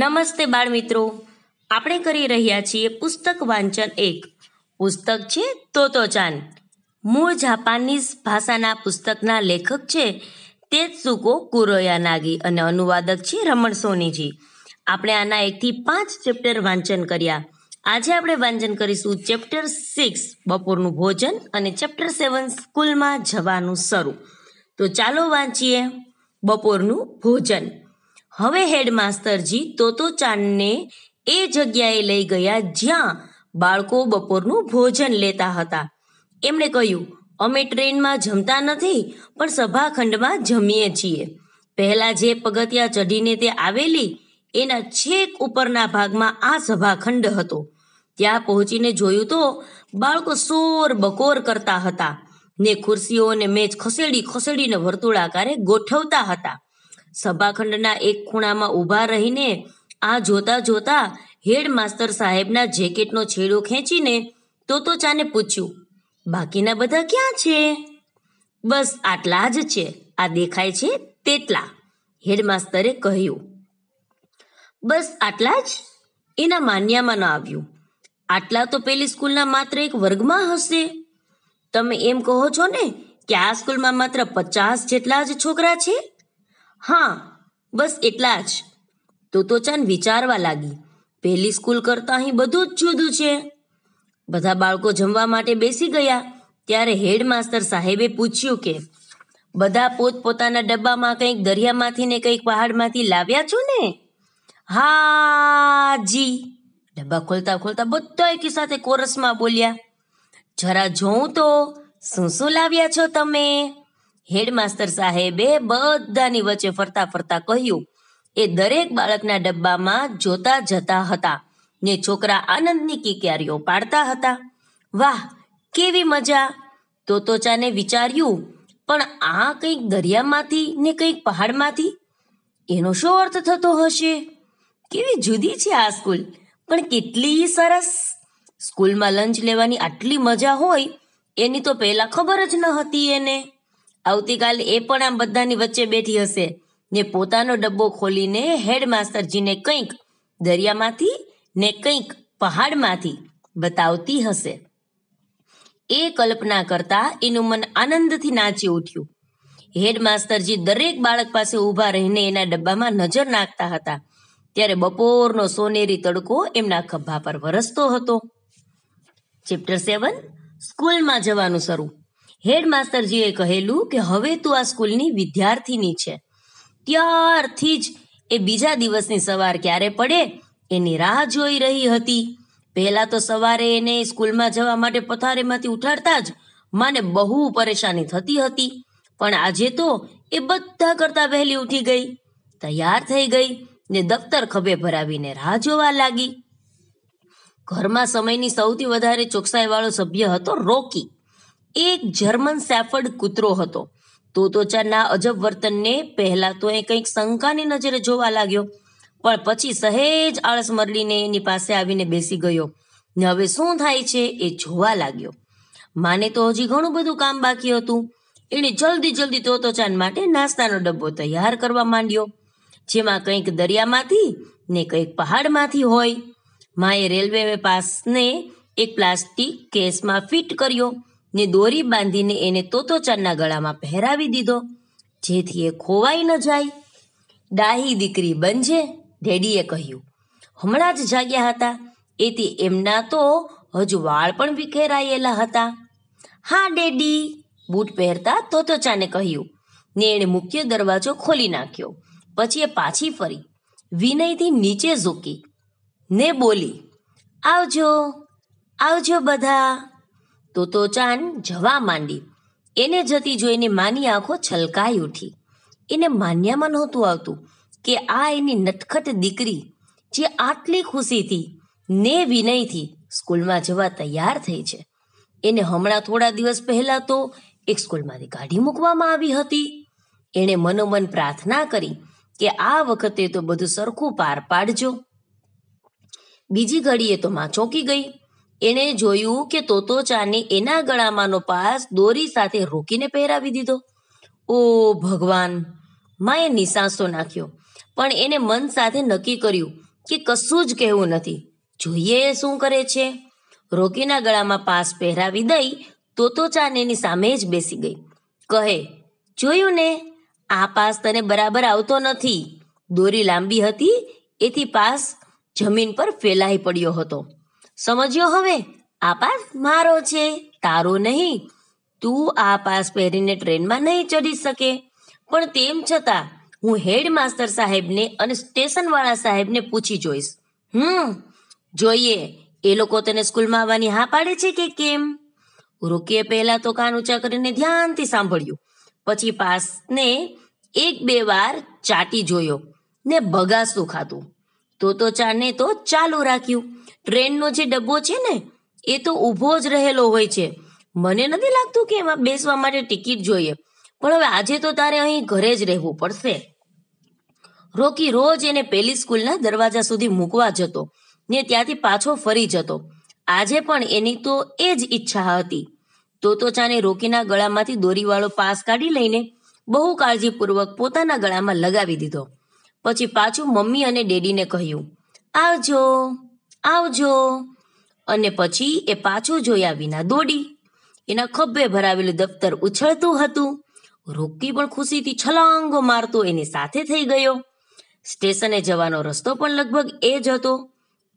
નમસ્તે બાળ મિત્રો આપણે કરી રહ્યા છીએ પુસ્તક વાંચન એક પુસ્તક છે તોતો ચાન મૂળ જાપાનીઝ ભાષાના પુસ્તકના લેખક છે તે કુરોયા નાગી અને અનુવાદક છે રમણ સોનીજી આપણે આના એકથી પાંચ ચેપ્ટર વાંચન કર્યા આજે આપણે વાંચન કરીશું ચેપ્ટર સિક્સ બપોરનું ભોજન અને ચેપ્ટર સેવન સ્કૂલમાં જવાનું શરૂ તો ચાલો વાંચીએ બપોરનું ભોજન હવે હેડમાસ્તરજી તોતોચાનને એ જગ્યાએ લઈ ગયા જ્યાં બાળકો બપોરનું ભોજન લેતા હતા એમણે કહ્યું અમે ટ્રેનમાં જમતા નથી પણ સભાખંડમાં જમીએ છીએ પહેલાં જે પગથિયા ચઢીને તે આવેલી એના છેક ઉપરના ભાગમાં આ સભાખંડ હતો ત્યાં પહોંચીને જોયું તો બાળકો સોર બકોર કરતા હતા ને ખુરશીઓને મેચ ખસેડી ખસેડીને વર્તુળાકારે ગોઠવતા હતા સભાખંડના એક ખૂણામાં ઊભા રહીને આ જોતા જોતા હેડ સાહેબના જેકેટનો છેડો ખેંચીને તો તો ચાને પૂછ્યું બાકીના બધા ક્યાં છે બસ આટલા જ છે આ દેખાય છે તેટલા હેડમાસ્તરે કહ્યું બસ આટલા જ એના માન્યામાં ન આવ્યું આટલા તો પેલી સ્કૂલના માત્ર એક વર્ગમાં હશે તમે એમ કહો છો ને કે આ સ્કૂલમાં માત્ર પચાસ જેટલા જ છોકરા છે હા બસ એટલા જ તો તો ચાંદ વિચારવા લાગી પહેલી સ્કૂલ કરતાં અહીં બધું જ જુદું છે બધા બાળકો જમવા માટે બેસી ગયા ત્યારે હેડમાસ્ટર સાહેબે પૂછ્યું કે બધા પોતપોતાના ડબ્બામાં કંઈક દરિયામાંથી ને કંઈક પહાડમાંથી લાવ્યા છો ને હા ડબ્બા ખોલતા ખોલતા બધા એકી સાથે કોરસમાં બોલ્યા જરા જોઉં તો શું શું લાવ્યા છો તમે હેડમાસ્તર સાહેબે બધાની વચ્ચે ફરતા ફરતા કહ્યું એ દરેક બાળકના ડબ્બામાં જોતા જતા હતા ને છોકરા આનંદની કિક્યારીઓ પાડતા હતા વાહ કેવી મજા તો તો ચાને વિચાર્યું પણ આ કંઈક દરિયામાંથી ને કંઈક પહાડમાંથી એનો શો અર્થ થતો હશે કેવી જુદી છે આ સ્કૂલ પણ કેટલી સરસ સ્કૂલમાં લંચ લેવાની આટલી મજા હોય એની તો પહેલા ખબર જ ન હતી એને આવતીકાલે એ પણ આમ બધાની વચ્ચે બેઠી હશે ને પોતાનો ડબ્બો ખોલીને હેડમાસ્ટરજીને કંઈક દરિયામાંથી ને કંઈક પહાડમાંથી બતાવતી હશે એ કલ્પના કરતા એનું મન આનંદથી નાચી ઉઠ્યું હેડ દરેક બાળક પાસે ઊભા રહીને એના ડબ્બામાં નજર નાખતા હતા ત્યારે બપોરનો સોનેરી તડકો એમના ખભા પર વરસતો હતો ચેપ્ટર સેવન સ્કૂલમાં જવાનું શરૂ હેડમાસ્ટરજીએ કહેલું કે હવે તું આ સ્કૂલની વિદ્યાર્થીની છે ત્યારથી જ એ બીજા દિવસની સવાર ક્યારે પડે એની રાહ જોઈ રહી હતી પહેલાં તો સવારે એને સ્કૂલમાં જવા માટે પથારીમાંથી ઉઠાડતા જ માને બહુ પરેશાની થતી હતી પણ આજે તો એ બધા કરતાં વહેલી ઉઠી ગઈ તૈયાર થઈ ગઈ ને દફતર ખભે ભરાવીને રાહ જોવા લાગી ઘરમાં સમયની સૌથી વધારે ચોકસાઈ વાળો સભ્ય હતો રોકી એક જર્મન સેફર્ડ કૂતરો હતો તોતોચાના અજબ વર્તનને પહેલા તો એ કંઈક શંકાની નજરે જોવા લાગ્યો પણ પછી સહેજ આળસ મરલીને એની પાસે આવીને બેસી ગયો ને હવે શું થાય છે એ જોવા લાગ્યો માને તો હજી ઘણું બધું કામ બાકી હતું એણે જલ્દી જલ્દી તોતોચાન માટે નાસ્તાનો ડબ્બો તૈયાર કરવા માંડ્યો જેમાં કંઈક દરિયામાંથી ને કંઈક પહાડમાંથી હોય માએ રેલવે પાસને એક પ્લાસ્ટિક કેસમાં ફિટ કર્યો ને દોરી બાંધીને એને તોતોચાનના ગળામાં પહેરાવી દીધો જેથી એ ખોવાઈ ન જાય ડાહી દીકરી બનજે ડેડીએ કહ્યું હમણાં જ જાગ્યા હતા એથી એમના તો હજુ વાળ પણ વિખેરાયેલા હતા હા ડેડી બૂટ પહેરતા તોતોચાને કહ્યું ને એણે મુખ્ય દરવાજો ખોલી નાખ્યો પછી એ પાછી ફરી વિનયથી નીચે ઝૂકી ને બોલી આવજો આવજો બધા તો તો ચાન જવા માંડી એને જતી જોઈને માની આંખો છલકાઈ ઉઠી એને માન્યામાં નહોતું આવતું કે આ એની નટખટ દીકરી જે આટલી ખુશીથી ને વિનયથી સ્કૂલમાં જવા તૈયાર થઈ છે એને હમણાં થોડા દિવસ પહેલા તો એક સ્કૂલમાંથી કાઢી મૂકવામાં આવી હતી એણે મનોમન પ્રાર્થના કરી કે આ વખતે તો બધું સરખું પાર પાડજો બીજી ઘડીએ તો માં ચોંકી ગઈ એણે જોયું કે તોતોચાને એના ગળામાંનો પાસ દોરી સાથે રોકીને પહેરાવી દીધો ઓ ભગવાન માએ નિશાસો નાખ્યો પણ એને મન સાથે નક્કી કર્યું કે કશું જ કહેવું નથી જોઈએ એ શું કરે છે રોકીના ગળામાં પાસ પહેરાવી દઈ તોતોચાન એની સામે જ બેસી ગઈ કહે જોયું ને આ પાસ તને બરાબર આવતો નથી દોરી લાંબી હતી એથી પાસ જમીન પર ફેલાઈ પડ્યો હતો સમજ્યો હવે આ પાસ મારો છે તારો નહીં તું આ પાસ પહેરીને ટ્રેનમાં નહીં ચડી શકે પણ તેમ છતાં હું હેડ સાહેબને અને સ્ટેશનવાળા સાહેબને પૂછી જોઈશ હમ જોઈએ એ લોકો તને સ્કૂલમાં આવવાની હા પાડે છે કે કેમ રોકીએ પહેલા તો કાન ઊંચા કરીને ધ્યાનથી સાંભળ્યું પછી પાસને એક બે વાર ચાટી જોયો ને બગાસું ખાતું તો તો ચાને તો ચાલુ રાખ્યું ટ્રેનનો જે ડબ્બો છે ને એ તો ઊભો જ રહેલો હોય છે મને નથી લાગતું કે એમાં બેસવા માટે ટિકિટ જોઈએ પણ હવે આજે તો તારે અહીં ઘરે જ રહેવું પડશે રોકી રોજ એને પેલી સ્કૂલના દરવાજા સુધી મૂકવા જતો ને ત્યાંથી પાછો ફરી જતો આજે પણ એની તો એ જ ઈચ્છા હતી તો તો ચાને રોકીના ગળામાંથી દોરીવાળો પાસ કાઢી લઈને બહુ કાળજીપૂર્વક પોતાના ગળામાં લગાવી દીધો પછી પાછું મમ્મી અને ડેડીને કહ્યું આવજો આવજો અને પછી એ પાછું જોયા વિના દોડી એના ખભે ભરાવેલું દફતર ઉછળતું હતું રોકી પણ ખુશીથી છલાંગો મારતો એની સાથે થઈ ગયો સ્ટેશને જવાનો રસ્તો પણ લગભગ એ જ હતો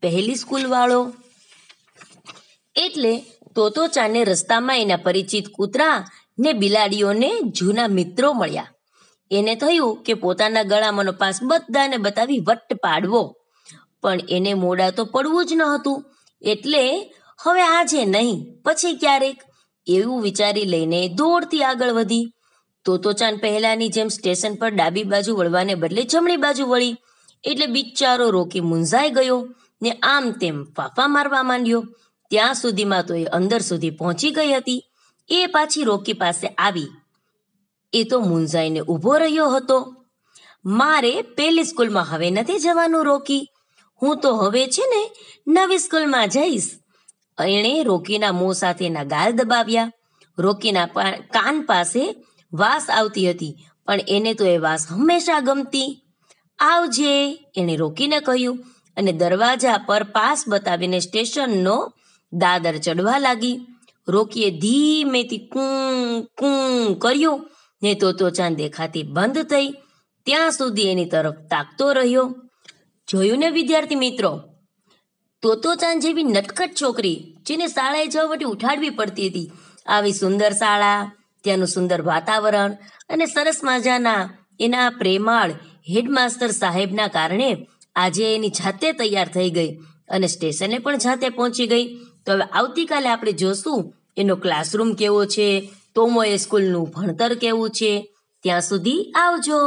પહેલી સ્કૂલવાળો એટલે તોતોચાને રસ્તામાં એના પરિચિત કૂતરા ને બિલાડીઓને જૂના મિત્રો મળ્યા એને થયું કે પોતાના ગળામાંનો પાસ બધાને બતાવી વટ પાડવો પણ એને મોડા તો પડવું જ ન હતું એટલે હવે આજે નહીં પછી ક્યારેક એવું વિચારી લઈને દોડતી આગળ વધી તોતોચાન તો પહેલાની જેમ સ્ટેશન પર ડાબી બાજુ વળવાને બદલે જમણી બાજુ વળી એટલે બિચારો રોકી મુંઝાઈ ગયો ને આમ તેમ ફાફા મારવા માંડ્યો ત્યાં સુધીમાં તો એ અંદર સુધી પહોંચી ગઈ હતી એ પાછી રોકી પાસે આવી એ તો મૂંઝાઈને ઊભો રહ્યો હતો મારે પેલી સ્કૂલમાં હવે નથી જવાનું રોકી હું તો હવે છે ને નવી સ્કૂલમાં જઈશ એણે રોકીના મોં સાથેના ગાલ દબાવ્યા રોકીના કાન પાસે વાસ આવતી હતી પણ એને તો એ વાસ હંમેશા ગમતી આવજે એણે રોકીને કહ્યું અને દરવાજા પર પાસ બતાવીને સ્ટેશનનો દાદર ચડવા લાગી રોકીએ ધીમેથી કું કું કર્યું ને તો તોચાન દેખાતી બંધ થઈ ત્યાં સુધી એની તરફ તાકતો રહ્યો જોયું ને વિદ્યાર્થી મિત્રો તોતોચાન જેવી નટખટ છોકરી જેને શાળાએ જવા માટે ઉઠાડવી પડતી હતી આવી સુંદર શાળા ત્યાંનું સુંદર વાતાવરણ અને સરસ મજાના એના પ્રેમાળ હેડમાસ્ટર સાહેબના કારણે આજે એની જાતે તૈયાર થઈ ગઈ અને સ્ટેશને પણ જાતે પહોંચી ગઈ તો હવે આવતીકાલે આપણે જોશું એનો ક્લાસરૂમ કેવો છે તો એ સ્કૂલનું ભણતર કેવું છે ત્યાં સુધી આવજો